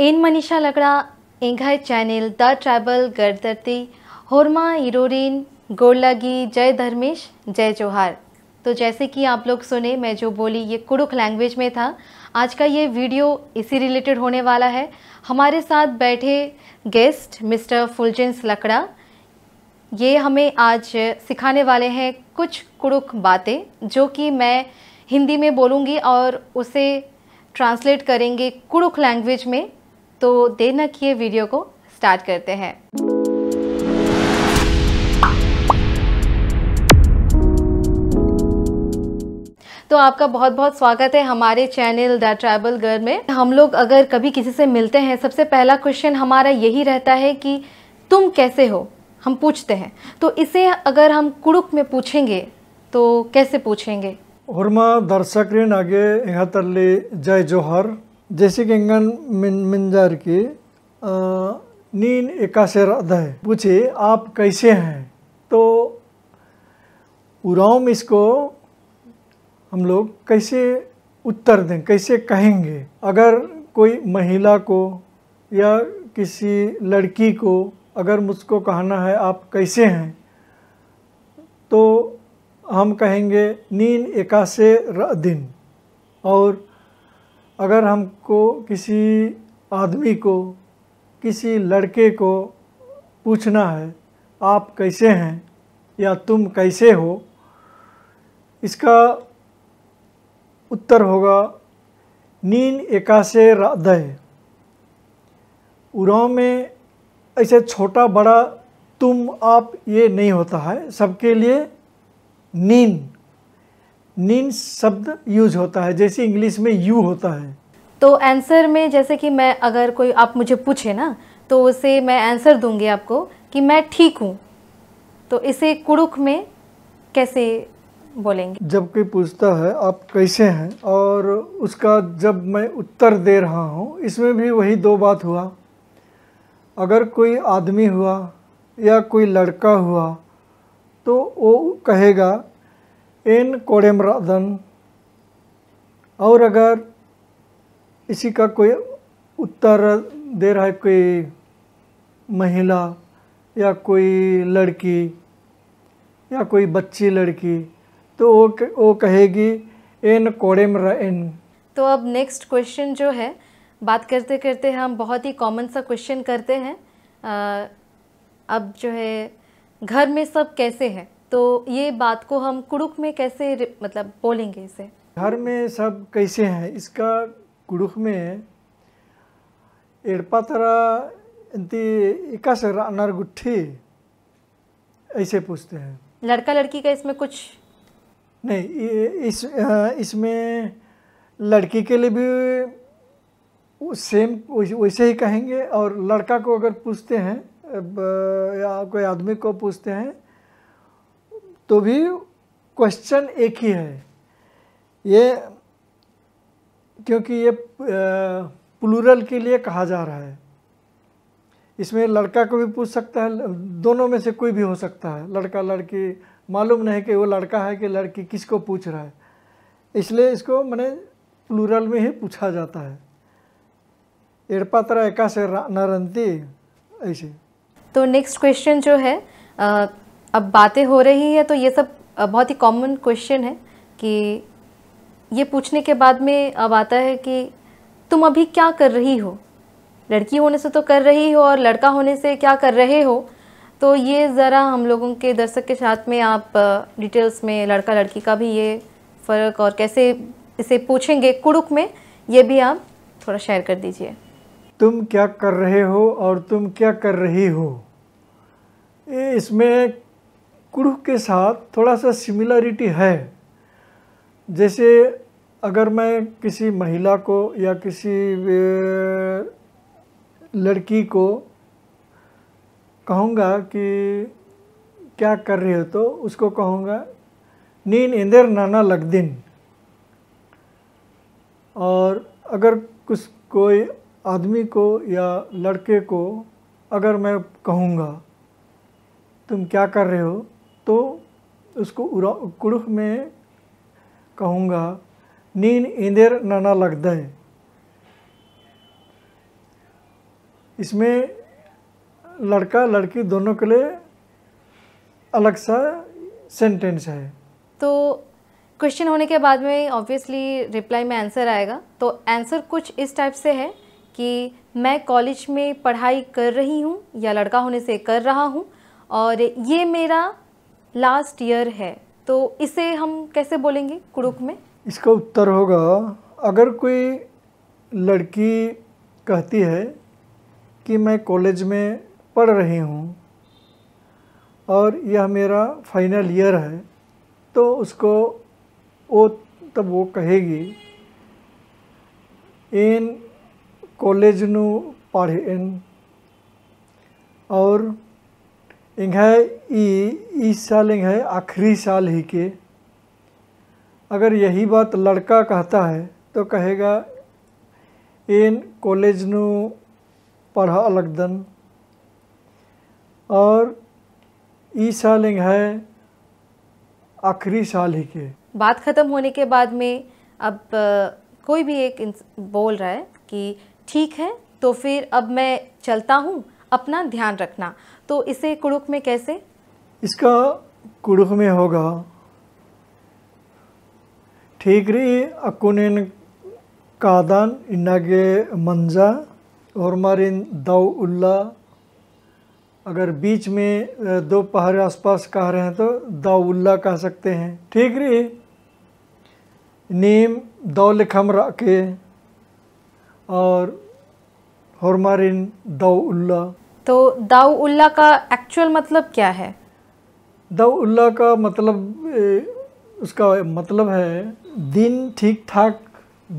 N Manisha Lakra एंघाई channel the tribal गर्दरती होरमा इरोरिन गोरलागी जय धर्मेश जय जोहार तो जैसे कि आप लोग सुने मैं जो बोली ये कुड़ुक लैंग्वेज में था आज का ये वीडियो इसी रिलेटेड होने वाला है हमारे साथ बैठे गेस्ट मिस्टर फुलजेंस लकड़ा ये हमें आज सिखाने वाले हैं कुछ कुड़ुक बातें जो कि मैं हिंदी में बोलूँगी और उसे ट्रांसलेट करेंगे कुड़ुक लैंग्वेज में तो देर न किए वीडियो को स्टार्ट करते हैं तो आपका बहुत बहुत स्वागत है हमारे चैनल द ट्रैवल गर्ल में हम लोग अगर कभी किसी से मिलते हैं सबसे पहला क्वेश्चन हमारा यही रहता है कि तुम कैसे हो हम पूछते हैं तो इसे अगर हम कुड़ुक में पूछेंगे तो कैसे पूछेंगे आगे यहाँ तरली जय जोहर जैसे गंगन मिंजार के नीन एकाशर अदय पूछे आप कैसे हैं तो उराव में इसको हम लोग कैसे उत्तर दें कैसे कहेंगे अगर कोई महिला को या किसी लड़की को अगर मुझको कहना है आप कैसे हैं तो हम कहेंगे नीन एकाशे दिन और अगर हमको किसी आदमी को किसी लड़के को पूछना है आप कैसे हैं या तुम कैसे हो इसका उत्तर होगा नीन एकाशे हृदय उराव में ऐसे छोटा बड़ा तुम आप ये नहीं होता है सबके लिए नीन नीन शब्द यूज होता है जैसे इंग्लिश में यू होता है तो आंसर में जैसे कि मैं अगर कोई आप मुझे पूछे ना तो उसे मैं आंसर दूंगी आपको कि मैं ठीक हूँ तो इसे कुड़ुक में कैसे बोलेंगे जब कोई पूछता है आप कैसे हैं और उसका जब मैं उत्तर दे रहा हूँ इसमें भी वही दो बात हुआ अगर कोई आदमी हुआ या कोई लड़का हुआ तो वो कहेगा एन कोडेमराधन और अगर इसी का कोई उत्तर दे रहा है कोई महिला या कोई लड़की या कोई बच्ची लड़की तो वो वो कहेगी एन कोडेमरा एन तो अब नेक्स्ट क्वेश्चन जो है बात करते करते हम बहुत ही कॉमन सा क्वेश्चन करते हैं आ, अब जो है घर में सब कैसे हैं तो ये बात को हम कुड़ुक में कैसे मतलब बोलेंगे इसे घर में सब कैसे हैं इसका कुड़ुक में एड़पा तरह इक्का अनार गुट्ठी ऐसे पूछते हैं लड़का लड़की का इसमें कुछ नहीं इस इसमें लड़की के लिए भी सेम वैसे ही कहेंगे और लड़का को अगर पूछते हैं या कोई आदमी को पूछते हैं तो भी क्वेश्चन एक ही है ये क्योंकि ये प्लूरल के लिए कहा जा रहा है इसमें लड़का को भी पूछ सकता है दोनों में से कोई भी हो सकता है लड़का लड़की मालूम नहीं कि वो लड़का है कि लड़की किसको पूछ रहा है इसलिए इसको मैंने प्लूरल में ही पूछा जाता है एड़पात्रा एका से नरंती ऐसे तो नेक्स्ट क्वेश्चन जो है आ... अब बातें हो रही है तो ये सब बहुत ही कॉमन क्वेश्चन है कि ये पूछने के बाद में अब आता है कि तुम अभी क्या कर रही हो लड़की होने से तो कर रही हो और लड़का होने से क्या कर रहे हो तो ये ज़रा हम लोगों के दर्शक के साथ में आप डिटेल्स में लड़का लड़की का भी ये फ़र्क और कैसे इसे पूछेंगे कुड़ुक में ये भी आप थोड़ा शेयर कर दीजिए तुम क्या कर रहे हो और तुम क्या कर रही हो इसमें कुड़ूह के साथ थोड़ा सा सिमिलरिटी है जैसे अगर मैं किसी महिला को या किसी लड़की को कहूँगा कि क्या कर रही हो तो उसको कहूँगा नीन इंदर नाना लग दिन और अगर कुछ कोई आदमी को या लड़के को अगर मैं कहूँगा तुम क्या कर रहे हो तो उसको कुड़ुह में कहूँगा नींद इंदेर नाना लगता है इसमें लड़का लड़की दोनों के लिए अलग सा सेंटेंस है तो क्वेश्चन होने के बाद में ऑब्वियसली रिप्लाई में आंसर आएगा तो आंसर कुछ इस टाइप से है कि मैं कॉलेज में पढ़ाई कर रही हूँ या लड़का होने से कर रहा हूँ और ये मेरा लास्ट ईयर है तो इसे हम कैसे बोलेंगे कुरुक में इसका उत्तर होगा अगर कोई लड़की कहती है कि मैं कॉलेज में पढ़ रही हूँ और यह मेरा फाइनल ईयर है तो उसको वो तब वो कहेगी इन कॉलेज नू पढ़ इन और इंग है इस साल है आखिरी साल ही के अगर यही बात लड़का कहता है तो कहेगा इन कॉलेज नु पढ़ा लगदन और इस साल है आखिरी साल ही के बात ख़त्म होने के बाद में अब कोई भी एक बोल रहा है कि ठीक है तो फिर अब मैं चलता हूँ अपना ध्यान रखना तो इसे कुड़ुख में कैसे इसका कुड़ुख में होगा ठीकरी अकुनिन कादन इनागे मंजा और मारिन दाऊ उल्ला अगर बीच में दो पहाड़ आसपास कह रहे हैं तो दाउल्ला कह सकते हैं ठीक रे नीम दौ खमरा के और हरमारिन दाउल्ला तो दाऊल्ला का एक्चुअल मतलब क्या है दाऊल्ला का मतलब उसका मतलब है दिन ठीक ठाक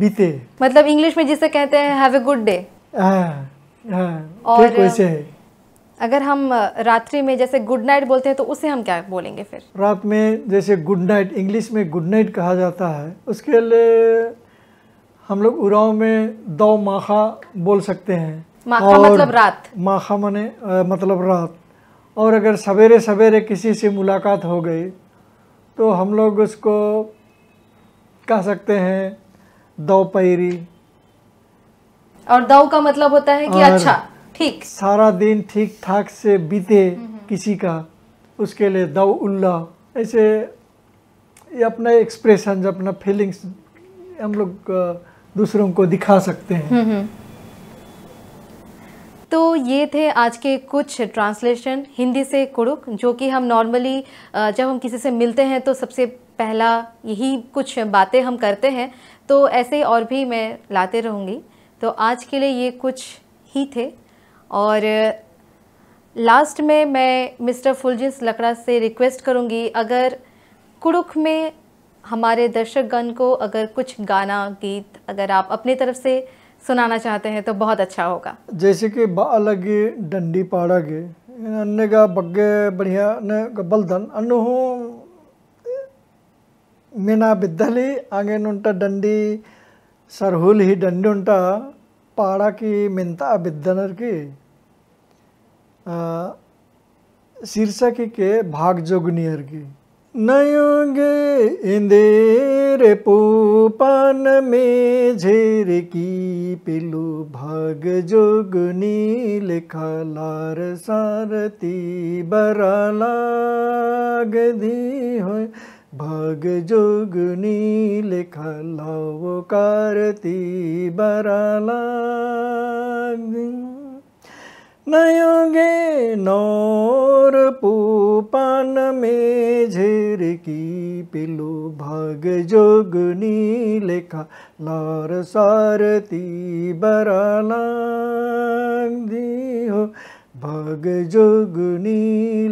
बीते मतलब इंग्लिश में जिसे कहते हैं हैव ए गुड डे और वैसे है अगर हम रात्रि में जैसे गुड नाइट बोलते हैं तो उसे हम क्या बोलेंगे फिर रात में जैसे गुड नाइट इंग्लिश में गुड नाइट कहा जाता है उसके लिए हम लोग उराव में दो माखा बोल सकते हैं माखा मतलब रात माखा मने आ, मतलब रात और अगर सवेरे सवेरे किसी से मुलाकात हो गई तो हम लोग उसको कह सकते हैं दौ पैरी और दौ का मतलब होता है कि अच्छा ठीक सारा दिन ठीक ठाक से बीते हम्म, हम्म। किसी का उसके लिए दौ उल्ला ऐसे ये अपना एक्सप्रेशन अपना फीलिंग्स हम लोग दूसरों को दिखा सकते हैं हम्म, तो ये थे आज के कुछ ट्रांसलेशन हिंदी से कुड़ुक जो कि हम नॉर्मली जब हम किसी से मिलते हैं तो सबसे पहला यही कुछ बातें हम करते हैं तो ऐसे और भी मैं लाते रहूँगी तो आज के लिए ये कुछ ही थे और लास्ट में मैं मिस्टर फुलजिस लकड़ा से रिक्वेस्ट करूँगी अगर कुड़ुक में हमारे दर्शकगण को अगर कुछ गाना गीत अगर आप अपनी तरफ से सुनाना चाहते हैं तो बहुत अच्छा होगा जैसे कि बालगे डंडी गे अन्य का बग्गे बढ़िया अन्य बलधन अन्य हो मीना बिद्दली आगे उंट डंडी सरहुल ही डंडी उंट पाड़ा की मिंता बिद्दनर की शीर्षक के भाग जोगनियर की नयुगे इंदेर पूपान में झेर की पिलु भाग जोग नील खलार सारती बरा लाग दी हो भाग जोग नील खलाओ कारती बरा दी नयोगे नौर पूपान में झेर की पिलु भाग जोगनी लेखा लार सारती बरा दी हो भग जोगनी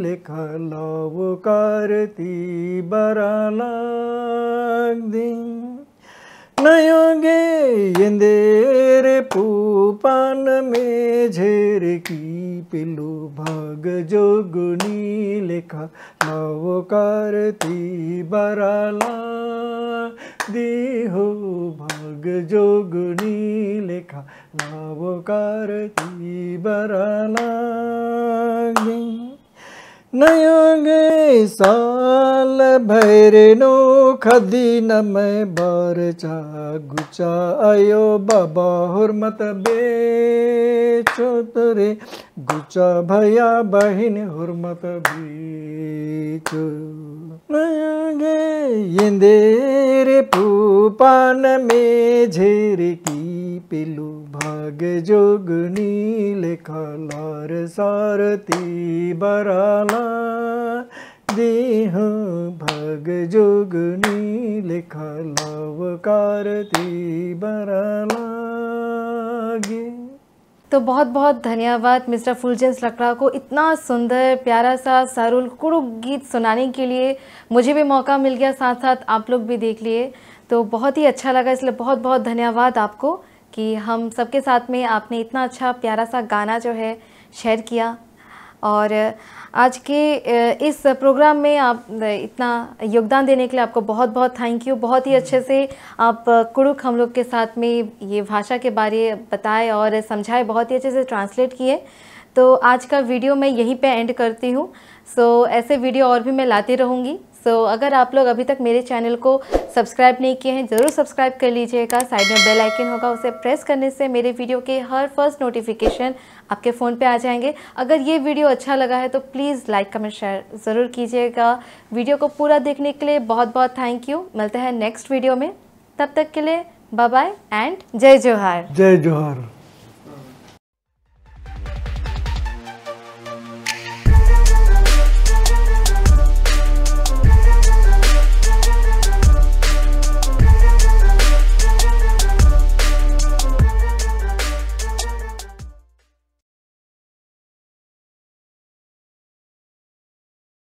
लेखा लाव कारती बरा दी नयोगे येंदेर पूपान में झेर की पिलू भग जोगुनी लेखा नव करती बराला दी हो भाग जोगुनी लेखा लावो करती बराला नयोगे साल भैरनो खदी न मैं बार चा गुचा आयो बाबा हुरमत बेचो तुरे गुचा भैया बहिन हुरमत बेचो नयोगे इंदेरे पूपान में झेरे की पिलू भाग जोगनी लेखा लार सारती बराला देह भग जोग नील कारती बरला तो बहुत बहुत धन्यवाद मिस्टर फुलजेंस लकड़ा को इतना सुंदर प्यारा सा सरुल कुड़ुक गीत सुनाने के लिए मुझे भी मौका मिल गया साथ साथ आप लोग भी देख लिए तो बहुत ही अच्छा लगा इसलिए बहुत बहुत धन्यवाद आपको कि हम सबके साथ में आपने इतना अच्छा प्यारा सा गाना जो है शेयर किया और आज के इस प्रोग्राम में आप इतना योगदान देने के लिए आपको बहुत बहुत थैंक यू बहुत ही अच्छे से आप कुड़ुक हम लोग के साथ में ये भाषा के बारे बताए और समझाए बहुत ही अच्छे से ट्रांसलेट किए तो आज का वीडियो मैं यहीं पे एंड करती हूँ सो so, ऐसे वीडियो और भी मैं लाती रहूँगी सो so, अगर आप लोग अभी तक मेरे चैनल को सब्सक्राइब नहीं किए हैं ज़रूर सब्सक्राइब कर लीजिएगा साइड में बेल आइकन होगा उसे प्रेस करने से मेरे वीडियो के हर फर्स्ट नोटिफिकेशन आपके फ़ोन पे आ जाएंगे अगर ये वीडियो अच्छा लगा है तो प्लीज़ लाइक कमेंट शेयर ज़रूर कीजिएगा वीडियो को पूरा देखने के लिए बहुत बहुत थैंक यू मिलते हैं नेक्स्ट वीडियो में तब तक के लिए बाय बाय एंड जय जोहार जय जोहार